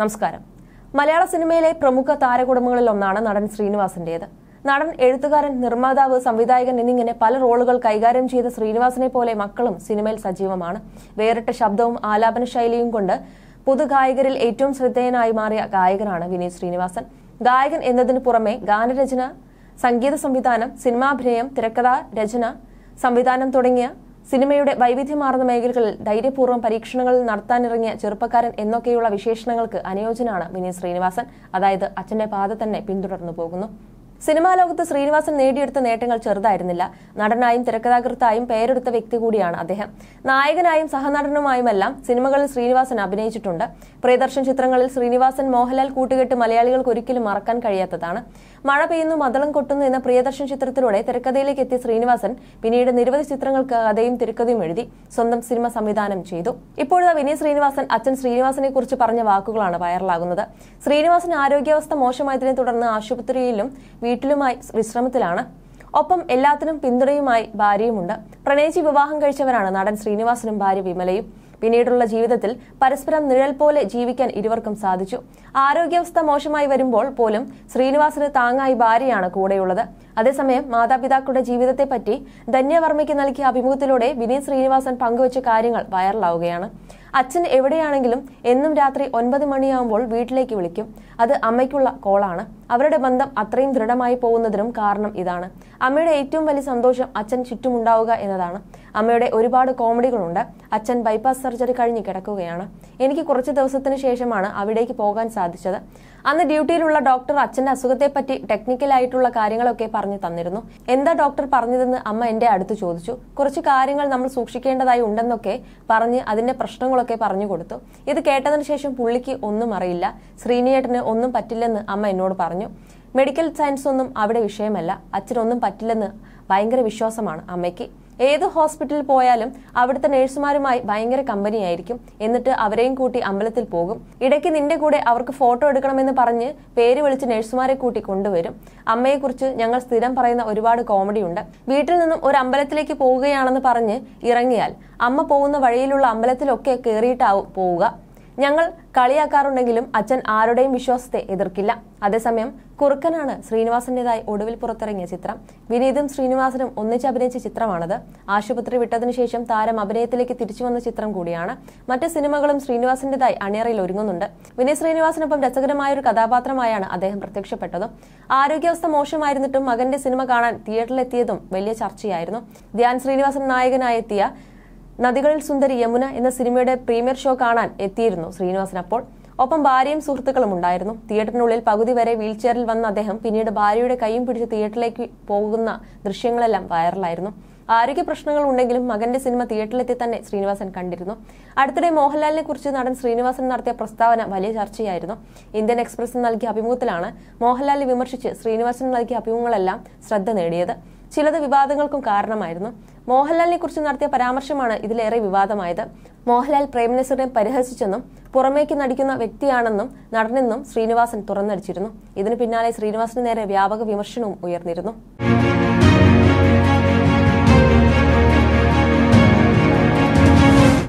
നമസ്കാരം മലയാള സിനിമയിലെ പ്രമുഖ താരകുടുംബങ്ങളിൽ ഒന്നാണ് നടൻ ശ്രീനിവാസിന്റേത് നടൻ എഴുത്തുകാരൻ നിർമ്മാതാവ് സംവിധായകൻ എന്നിങ്ങനെ പല റോളുകൾ കൈകാര്യം ചെയ്ത ശ്രീനിവാസിനെ പോലെ മക്കളും സിനിമയിൽ സജീവമാണ് വേറിട്ട ശബ്ദവും ആലാപന ശൈലിയും കൊണ്ട് പുതുഗായകരിൽ ഏറ്റവും ശ്രദ്ധേയനായി മാറിയ ഗായകനാണ് വിനീത് ശ്രീനിവാസൻ ഗായകൻ എന്നതിന് പുറമെ ഗാനരചന സംഗീത സംവിധാനം സിനിമാഭിനയം തിരക്കഥ രചന സംവിധാനം തുടങ്ങിയ സിനിമയുടെ വൈവിധ്യമാർന്ന മേഖലകളിൽ ധൈര്യപൂർവ്വം പരീക്ഷണങ്ങൾ നടത്താനിറങ്ങിയ ചെറുപ്പക്കാരൻ എന്നൊക്കെയുള്ള വിശേഷണങ്ങൾക്ക് അനുയോജ്യനാണ് വിനീത് ശ്രീനിവാസൻ അതായത് അച്ഛന്റെ പാത തന്നെ പിന്തുടർന്നു പോകുന്നു സിനിമാ ലോകത്ത് ശ്രീനിവാസൻ നേടിയെടുത്ത നേട്ടങ്ങൾ ചെറുതായിരുന്നില്ല നടനായും തിരക്കഥാകൃത്തായും പേരെടുത്ത വ്യക്തി കൂടിയാണ് അദ്ദേഹം നായകനായും സഹനടനുമായുമെല്ലാം സിനിമകളിൽ ശ്രീനിവാസൻ അഭിനയിച്ചിട്ടുണ്ട് പ്രിയദർശൻ ചിത്രങ്ങളിൽ ശ്രീനിവാസൻ മോഹൻലാൽ കൂട്ടുകെട്ട് മലയാളികൾക്ക് ഒരിക്കലും മറക്കാൻ കഴിയാത്തതാണ് മഴ പെയ്യുന്നു മതളം കൊട്ടുന്നു എന്ന പ്രിയദർശൻ ചിത്രത്തിലൂടെ തിരക്കഥയിലേക്ക് എത്തിയ ശ്രീനിവാസൻ പിന്നീട് നിരവധി ചിത്രങ്ങൾക്ക് കഥയും തിരക്കഥയും എഴുതി സ്വന്തം സിനിമ സംവിധാനം ചെയ്തു ഇപ്പോഴത്തെ വിനയ ശ്രീനിവാസൻ അച്ഛൻ ശ്രീനിവാസനെ കുറിച്ച് പറഞ്ഞ വാക്കുകളാണ് വൈറലാകുന്നത് ശ്രീനിവാസൻ ആരോഗ്യാവസ്ഥ മോശമായതിനെ തുടർന്ന് ആശുപത്രിയിലും വീട്ടിലുമായി വിശ്രമത്തിലാണ് ഒപ്പം എല്ലാത്തിനും പിന്തുണയുമായി ഭാര്യയുമുണ്ട് പ്രണയിച്ച് വിവാഹം കഴിച്ചവരാണ് നടൻ ശ്രീനിവാസനും ഭാര്യ വിമലയും പിന്നീടുള്ള ജീവിതത്തിൽ പരസ്പരം നിഴൽ പോലെ ജീവിക്കാൻ ഇരുവർക്കും സാധിച്ചു ആരോഗ്യാവസ്ഥ മോശമായി വരുമ്പോൾ പോലും ശ്രീനിവാസിന് താങ്ങായി ഭാര്യയാണ് കൂടെയുള്ളത് അതേസമയം മാതാപിതാക്കളുടെ ജീവിതത്തെപ്പറ്റി ധന്യവർമ്മയ്ക്ക് നൽകിയ അഭിമുഖത്തിലൂടെ വിനീത് ശ്രീനിവാസൻ പങ്കുവച്ച കാര്യങ്ങൾ വൈറലാവുകയാണ് അച്ഛൻ എവിടെയാണെങ്കിലും എന്നും രാത്രി ഒൻപത് മണിയാകുമ്പോൾ വീട്ടിലേക്ക് വിളിക്കും അത് അമ്മയ്ക്കുള്ള കോളാണ് അവരുടെ ബന്ധം അത്രയും ദൃഢമായി പോകുന്നതിനും കാരണം ഇതാണ് അമ്മയുടെ ഏറ്റവും വലിയ സന്തോഷം അച്ഛൻ ചുറ്റുമുണ്ടാവുക എന്നതാണ് അമ്മയുടെ ഒരുപാട് കോമഡികളുണ്ട് അച്ഛൻ ബൈപ്പാസ് സർജറി കഴിഞ്ഞ് കിടക്കുകയാണ് എനിക്ക് കുറച്ച് ദിവസത്തിന് ശേഷമാണ് അവിടേക്ക് പോകാൻ സാധിച്ചത് അന്ന് ഡ്യൂട്ടിയിലുള്ള ഡോക്ടർ അച്ഛന്റെ പറ്റി ടെക്നിക്കലായിട്ടുള്ള കാര്യങ്ങളൊക്കെ പറഞ്ഞു തന്നിരുന്നു എന്താ ഡോക്ടർ പറഞ്ഞതെന്ന് അമ്മ എന്റെ അടുത്ത് ചോദിച്ചു കുറച്ച് കാര്യങ്ങൾ നമ്മൾ സൂക്ഷിക്കേണ്ടതായി ഉണ്ടെന്നൊക്കെ പറഞ്ഞ് അതിന്റെ പ്രശ്നങ്ങളൊക്കെ പറഞ്ഞു കൊടുത്തു ഇത് കേട്ടതിന് ശേഷം പുള്ളിക്ക് ഒന്നും അറിയില്ല ശ്രീനിയേട്ടന് ഒന്നും പറ്റില്ലെന്ന് അമ്മ എന്നോട് പറഞ്ഞു മെഡിക്കൽ സയൻസ് ഒന്നും അവിടെ വിഷയമല്ല അച്ഛനൊന്നും പറ്റില്ലെന്ന് ഭയങ്കര വിശ്വാസമാണ് അമ്മയ്ക്ക് ഏത് ഹോസ്പിറ്റലിൽ പോയാലും അവിടുത്തെ നഴ്സുമാരുമായി ഭയങ്കര കമ്പനിയായിരിക്കും എന്നിട്ട് അവരെയും കൂട്ടി അമ്പലത്തിൽ പോകും ഇടയ്ക്ക് നിന്റെ കൂടെ അവർക്ക് ഫോട്ടോ എടുക്കണമെന്ന് പറഞ്ഞ് പേര് വിളിച്ച് നഴ്സുമാരെ കൂട്ടി കൊണ്ടുവരും അമ്മയെക്കുറിച്ച് ഞങ്ങൾ സ്ഥിരം പറയുന്ന ഒരുപാട് കോമഡി ഉണ്ട് വീട്ടിൽ നിന്നും ഒരു അമ്പലത്തിലേക്ക് പോവുകയാണെന്ന് പറഞ്ഞ് ഇറങ്ങിയാൽ അമ്മ പോകുന്ന വഴിയിലുള്ള അമ്പലത്തിലൊക്കെ കയറിയിട്ടാവും പോവുക ഞങ്ങൾ കളിയാക്കാറുണ്ടെങ്കിലും അച്ഛൻ ആരുടെയും വിശ്വാസത്തെ എതിർക്കില്ല അതേസമയം കുറുക്കനാണ് ശ്രീനിവാസന്റേതായി ഒടുവിൽ പുറത്തിറങ്ങിയ ചിത്രം വിനീതും ശ്രീനിവാസനും ഒന്നിച്ച് അഭിനയിച്ച ചിത്രമാണത് ആശുപത്രി വിട്ടതിനു ശേഷം താരം അഭിനയത്തിലേക്ക് തിരിച്ചു വന്ന ചിത്രം കൂടിയാണ് മറ്റ് സിനിമകളും ശ്രീനിവാസന്റേതായി അണിയറയിൽ ഒരുങ്ങുന്നുണ്ട് വിനീത് ശ്രീനിവാസനൊപ്പം രസകരമായ ഒരു കഥാപാത്രമായാണ് അദ്ദേഹം പ്രത്യക്ഷപ്പെട്ടത് ആരോഗ്യാവസ്ഥ മോശമായിരുന്നിട്ടും മകന്റെ സിനിമ കാണാൻ തിയേറ്ററിലെത്തിയതും വലിയ ചർച്ചയായിരുന്നു ധ്യാൻ ശ്രീനിവാസൻ നായകനായെത്തിയ നദികളിൽ സുന്ദരി യമുന എന്ന സിനിമയുടെ പ്രീമിയർ ഷോ കാണാൻ എത്തിയിരുന്നു ശ്രീനിവാസൻ അപ്പോൾ ഒപ്പം ഭാര്യയും സുഹൃത്തുക്കളും ഉണ്ടായിരുന്നു തിയേറ്ററിനുള്ളിൽ പകുതി വരെ വീൽചെയറിൽ വന്ന അദ്ദേഹം പിന്നീട് ഭാര്യയുടെ കൈയും പിടിച്ച് തിയേറ്ററിലേക്ക് പോകുന്ന ദൃശ്യങ്ങളെല്ലാം വൈറലായിരുന്നു ആരോഗ്യ പ്രശ്നങ്ങൾ ഉണ്ടെങ്കിലും മകന്റെ സിനിമ തിയേറ്ററിലെത്തി തന്നെ ശ്രീനിവാസൻ കണ്ടിരുന്നു അടുത്തിടെ മോഹൻലാലിനെ കുറിച്ച് നടൻ ശ്രീനിവാസൻ നടത്തിയ പ്രസ്താവന വലിയ ചർച്ചയായിരുന്നു ഇന്ത്യൻ എക്സ്പ്രസ് നൽകിയ അഭിമുഖത്തിലാണ് മോഹൻലാലിനെ വിമർശിച്ച് ശ്രീനിവാസൻ നൽകിയ അഭിമുഖങ്ങളെല്ലാം ശ്രദ്ധ നേടിയത് ചിലത് വിവാദങ്ങൾക്കും കാരണമായിരുന്നു മോഹൻലാലിനെ കുറിച്ച് നടത്തിയ പരാമർശമാണ് ഇതിലേറെ വിവാദമായത് മോഹൻലാൽ പ്രേംനസീറിനെ പരിഹസിച്ചെന്നും പുറമേക്ക് നടിക്കുന്ന വ്യക്തിയാണെന്നും നടനെന്നും ശ്രീനിവാസൻ തുറന്നടിച്ചിരുന്നു ഇതിനു പിന്നാലെ ശ്രീനിവാസന് നേരെ വ്യാപക വിമർശനവും ഉയർന്നിരുന്നു